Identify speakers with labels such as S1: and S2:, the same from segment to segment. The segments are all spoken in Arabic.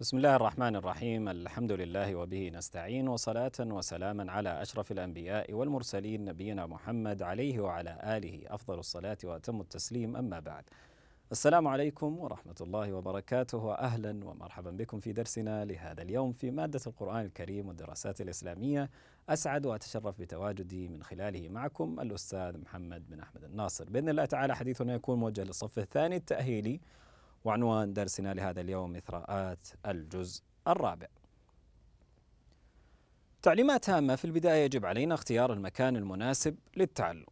S1: بسم الله الرحمن الرحيم الحمد لله وبه نستعين وصلاة وسلاما على أشرف الأنبياء والمرسلين نبينا محمد عليه وعلى آله أفضل الصلاة وأتم التسليم أما بعد السلام عليكم ورحمة الله وبركاته وأهلا ومرحبا بكم في درسنا لهذا اليوم في مادة القرآن الكريم والدراسات الإسلامية أسعد وأتشرف بتواجدي من خلاله معكم الأستاذ محمد بن أحمد الناصر بإذن الله تعالى حديثنا يكون موجه للصف الثاني التأهيلي وعنوان درسنا لهذا اليوم إثراءات الجزء الرابع تعليمات هامة في البداية يجب علينا اختيار المكان المناسب للتعلم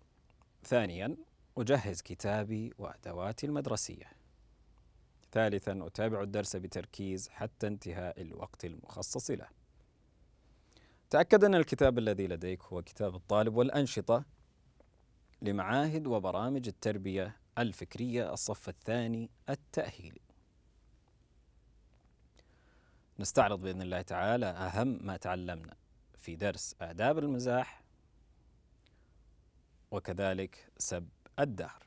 S1: ثانيا أجهز كتابي وأدواتي المدرسية ثالثا أتابع الدرس بتركيز حتى انتهاء الوقت المخصص له تأكد أن الكتاب الذي لديك هو كتاب الطالب والأنشطة لمعاهد وبرامج التربية الفكرية الصف الثاني التأهيلي نستعرض بإذن الله تعالى أهم ما تعلمنا في درس آداب المزاح وكذلك سب الدهر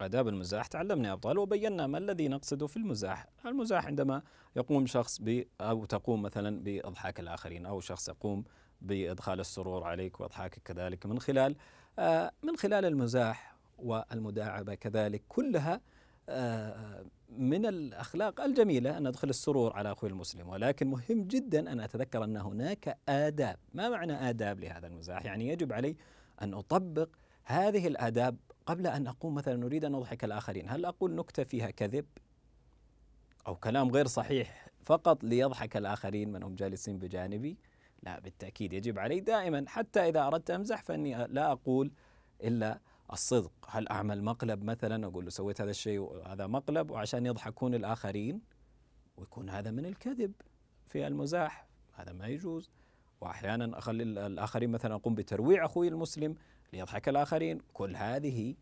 S1: آداب المزاح تعلمنا يا أبطال وبينا ما الذي نقصده في المزاح المزاح عندما يقوم شخص ب أو تقوم مثلا بإضحاك الآخرين أو شخص يقوم بادخال السرور عليك واضحاكك كذلك من خلال آه، من خلال المزاح والمداعبه كذلك كلها آه، من الاخلاق الجميله ان ادخل السرور على اخوي المسلم ولكن مهم جدا ان اتذكر ان هناك اداب، ما معنى اداب لهذا المزاح؟ يعني يجب علي ان اطبق هذه الاداب قبل ان اقوم مثلا اريد ان اضحك الاخرين، هل اقول نكته فيها كذب؟ او كلام غير صحيح فقط ليضحك الاخرين من هم جالسين بجانبي؟ لا بالتأكيد يجب علي دائما حتى إذا أردت أمزح فإني لا أقول إلا الصدق هل أعمل مقلب مثلا أقول له سويت هذا الشيء وهذا مقلب وعشان يضحكون الآخرين ويكون هذا من الكذب في المزاح هذا ما يجوز وأحيانا أخلي الآخرين مثلا أقوم بترويع أخوي المسلم ليضحك الآخرين كل هذه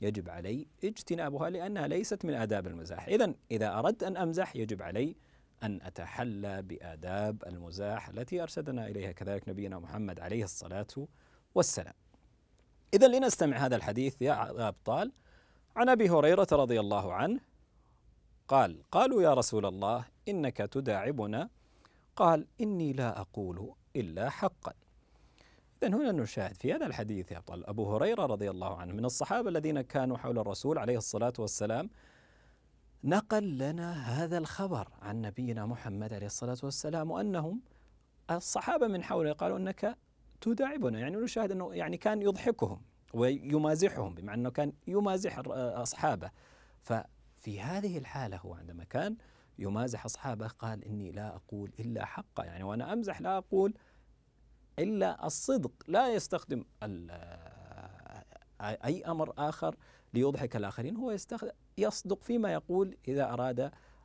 S1: يجب علي اجتنابها لأنها ليست من آداب المزاح إذا إذا أردت أن أمزح يجب علي أن أتحلى بآداب المزاح التي أرشدنا إليها كذلك نبينا محمد عليه الصلاة والسلام إذا لنستمع هذا الحديث يا أبطال عن أبي هريرة رضي الله عنه قال قالوا يا رسول الله إنك تداعبنا قال إني لا أقول إلا حقا إذا هنا نشاهد في هذا الحديث يا أبطال أبو هريرة رضي الله عنه من الصحابة الذين كانوا حول الرسول عليه الصلاة والسلام نقل لنا هذا الخبر عن نبينا محمد عليه الصلاة والسلام وأنهم الصحابة من حوله قالوا أنك تداعبنا يعني نشاهد أنه يعني كان يضحكهم ويمازحهم بمعنى أنه كان يمازح أصحابه ففي هذه الحالة هو عندما كان يمازح أصحابه قال إني لا أقول إلا حقا يعني وأنا أمزح لا أقول إلا الصدق لا يستخدم أي أمر آخر ليضحك الآخرين هو يستخدم يصدق فيما يقول إذا أراد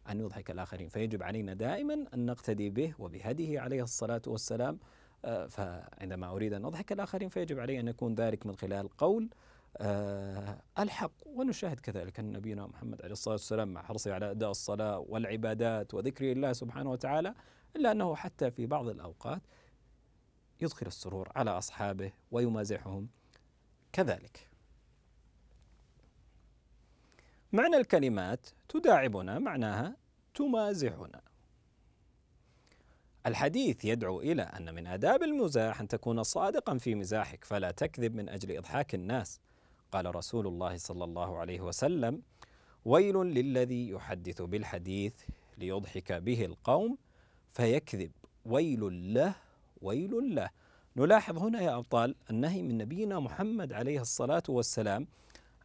S1: أن يضحك الآخرين فيجب علينا دائما أن نقتدي به وبهديه عليه الصلاة والسلام آه، فعندما أريد أن أضحك الآخرين فيجب علي أن يكون ذلك من خلال قول آه، الحق ونشاهد كذلك أن نبينا محمد عليه الصلاة والسلام مع حرصه على أداء الصلاة والعبادات وذكر الله سبحانه وتعالى إلا أنه حتى في بعض الأوقات يدخل السرور على أصحابه ويمازحهم كذلك معنى الكلمات تداعبنا معناها تمازحنا الحديث يدعو إلى أن من آداب المزاح أن تكون صادقا في مزاحك فلا تكذب من أجل إضحاك الناس قال رسول الله صلى الله عليه وسلم ويل للذي يحدث بالحديث ليضحك به القوم فيكذب ويل له ويل له نلاحظ هنا يا أبطال النهي من نبينا محمد عليه الصلاة والسلام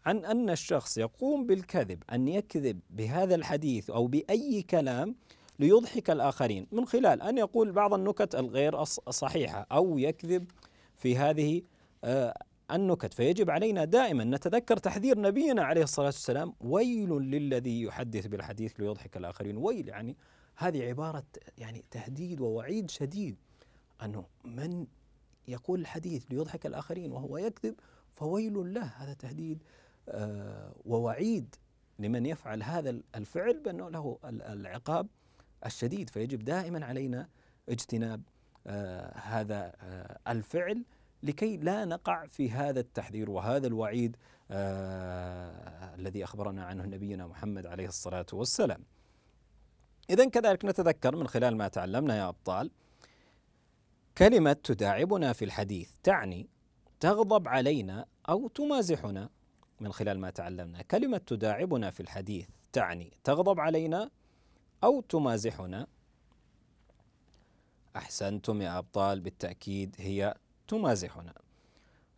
S1: عن أن الشخص يقوم بالكذب أن يكذب بهذا الحديث أو بأي كلام ليضحك الآخرين من خلال أن يقول بعض النكت الغير صحيحة أو يكذب في هذه آه، النكت فيجب علينا دائما نتذكر تحذير نبينا عليه الصلاة والسلام ويل للذي يحدث بالحديث ليضحك الآخرين ويل يعني هذه عبارة يعني تهديد ووعيد شديد أنه من يقول الحديث ليضحك الآخرين وهو يكذب فويل له هذا تهديد آه، ووعيد لمن يفعل هذا الفعل بأنه له العقاب الشديد فيجب دائما علينا اجتناب آه، هذا آه، الفعل لكي لا نقع في هذا التحذير وهذا الوعيد الذي أخبرنا عنه نبينا محمد عليه الصلاة والسلام إذا كذلك نتذكر من خلال ما تعلمنا يا أبطال كلمة تداعبنا في الحديث تعني تغضب علينا أو تمازحنا من خلال ما تعلمنا كلمة تداعبنا في الحديث تعني تغضب علينا أو تمازحنا أحسنتم يا أبطال بالتأكيد هي تمازحنا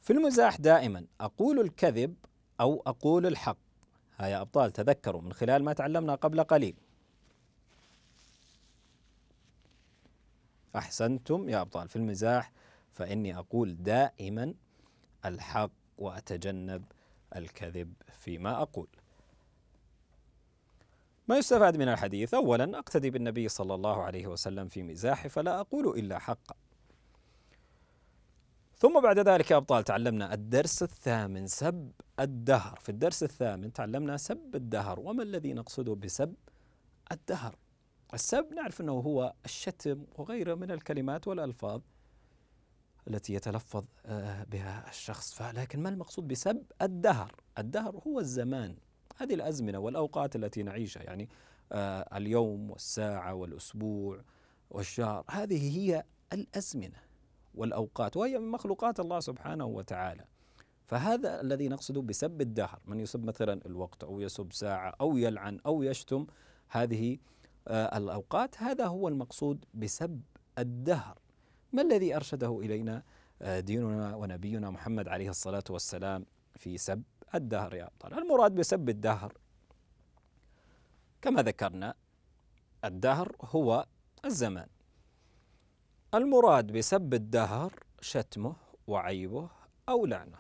S1: في المزاح دائما أقول الكذب أو أقول الحق ها يا أبطال تذكروا من خلال ما تعلمنا قبل قليل أحسنتم يا أبطال في المزاح فإني أقول دائما الحق وأتجنب الكذب فيما أقول ما يستفاد من الحديث أولا أقتدي بالنبي صلى الله عليه وسلم في مزاح فلا أقول إلا حقا ثم بعد ذلك يا أبطال تعلمنا الدرس الثامن سب الدهر في الدرس الثامن تعلمنا سب الدهر وما الذي نقصده بسب الدهر السب نعرف أنه هو الشتم وغيره من الكلمات والألفاظ التي يتلفظ آه، بها الشخص فلكن ما المقصود بسب الدهر الدهر هو الزمان هذه الأزمنة والأوقات التي نعيشها يعني آه، اليوم والساعة والأسبوع والشهر هذه هي الأزمنة والأوقات وهي من مخلوقات الله سبحانه وتعالى فهذا الذي نقصده بسب الدهر من يسب مثلا الوقت أو يسب ساعة أو يلعن أو يشتم هذه آه، الأوقات هذا هو المقصود بسب الدهر ما الذي أرشده إلينا آه، ديننا ونبينا محمد عليه الصلاة والسلام في سب الدهر يا أبطال المراد بسب الدهر كما ذكرنا الدهر هو الزمان المراد بسب الدهر شتمه وعيبه أو لعنه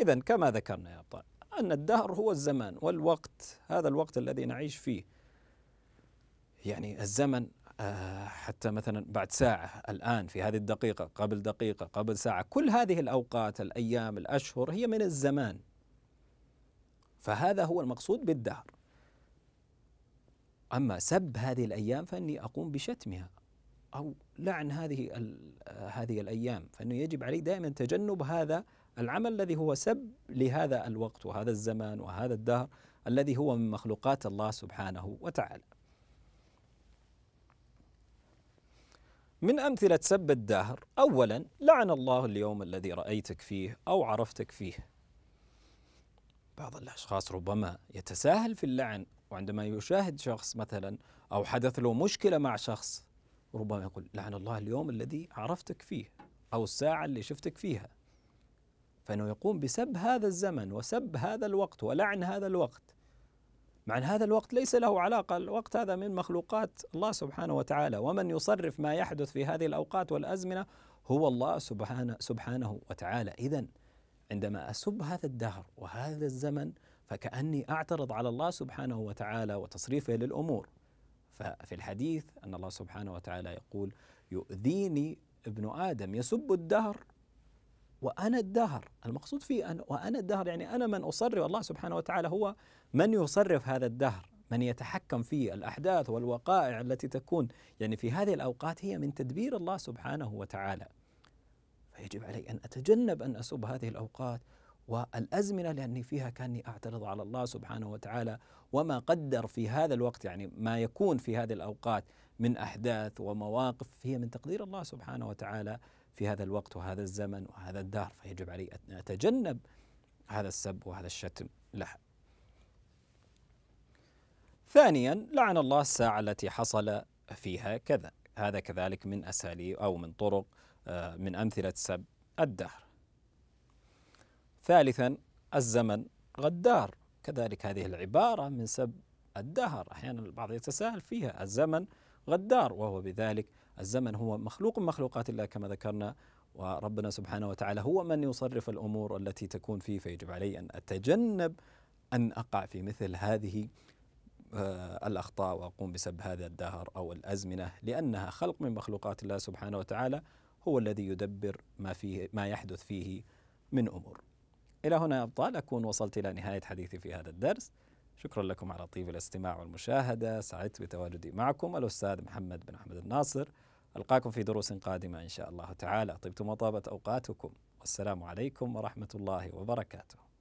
S1: إذا كما ذكرنا يا أبطال أن الدهر هو الزمان والوقت هذا الوقت الذي نعيش فيه يعني الزمن آه، حتى مثلا بعد ساعة الآن في هذه الدقيقة قبل دقيقة قبل ساعة كل هذه الأوقات الأيام الأشهر هي من الزمان فهذا هو المقصود بالدهر أما سب هذه الأيام فإني أقوم بشتمها أو لعن هذه هذه الأيام فإنه يجب علي دائما تجنب هذا العمل الذي هو سب لهذا الوقت وهذا الزمان وهذا الدهر الذي هو من مخلوقات الله سبحانه وتعالى من أمثلة سب الدهر أولا لعن الله اليوم الذي رأيتك فيه أو عرفتك فيه بعض الأشخاص ربما يتساهل في اللعن وعندما يشاهد شخص مثلا أو حدث له مشكلة مع شخص ربما يقول لعن الله اليوم الذي عرفتك فيه أو الساعة اللي شفتك فيها فإنه يقوم بسب هذا الزمن وسب هذا الوقت ولعن هذا الوقت مع أن هذا الوقت ليس له علاقة الوقت هذا من مخلوقات الله سبحانه وتعالى ومن يصرف ما يحدث في هذه الأوقات والأزمنة هو الله سبحانه, سبحانه وتعالى إذا عندما أسب هذا الدهر وهذا الزمن فكأني أعترض على الله سبحانه وتعالى وتصريفه للأمور ففي الحديث أن الله سبحانه وتعالى يقول يؤذيني ابن آدم يسب الدهر وأنا الدهر المقصود فيه أن وأنا الدهر يعني أنا من أصرف الله سبحانه وتعالى هو من يصرف هذا الدهر من يتحكم في الأحداث والوقائع التي تكون يعني في هذه الأوقات هي من تدبير الله سبحانه وتعالى فيجب علي أن أتجنب أن أسب هذه الأوقات والأزمنة لأني فيها كأني أعترض على الله سبحانه وتعالى وما قدر في هذا الوقت يعني ما يكون في هذه الأوقات من أحداث ومواقف هي من تقدير الله سبحانه وتعالى في هذا الوقت وهذا الزمن وهذا الدهر فيجب علي أن أتجنب هذا السب وهذا الشتم لها ثانيا لعن الله الساعة التي حصل فيها كذا هذا كذلك من أساليب أو من طرق آه، من أمثلة سب الدهر ثالثا الزمن غدار كذلك هذه العبارة من سب الدهر أحيانا البعض يتساءل فيها الزمن غدار وهو بذلك الزمن هو مخلوق من مخلوقات الله كما ذكرنا وربنا سبحانه وتعالى هو من يصرف الأمور التي تكون فيه فيجب علي أن أتجنب أن أقع في مثل هذه آه، الأخطاء وأقوم بسب هذا الدهر أو الأزمنة لأنها خلق من مخلوقات الله سبحانه وتعالى هو الذي يدبر ما فيه ما يحدث فيه من أمور. إلى هنا يا أبطال أكون وصلت إلى نهاية حديثي في هذا الدرس. شكرا لكم على طيب الاستماع والمشاهدة سعدت بتواجدي معكم الأستاذ محمد بن أحمد الناصر ألقاكم في دروس قادمة إن شاء الله تعالى طبتم وطابت أوقاتكم والسلام عليكم ورحمة الله وبركاته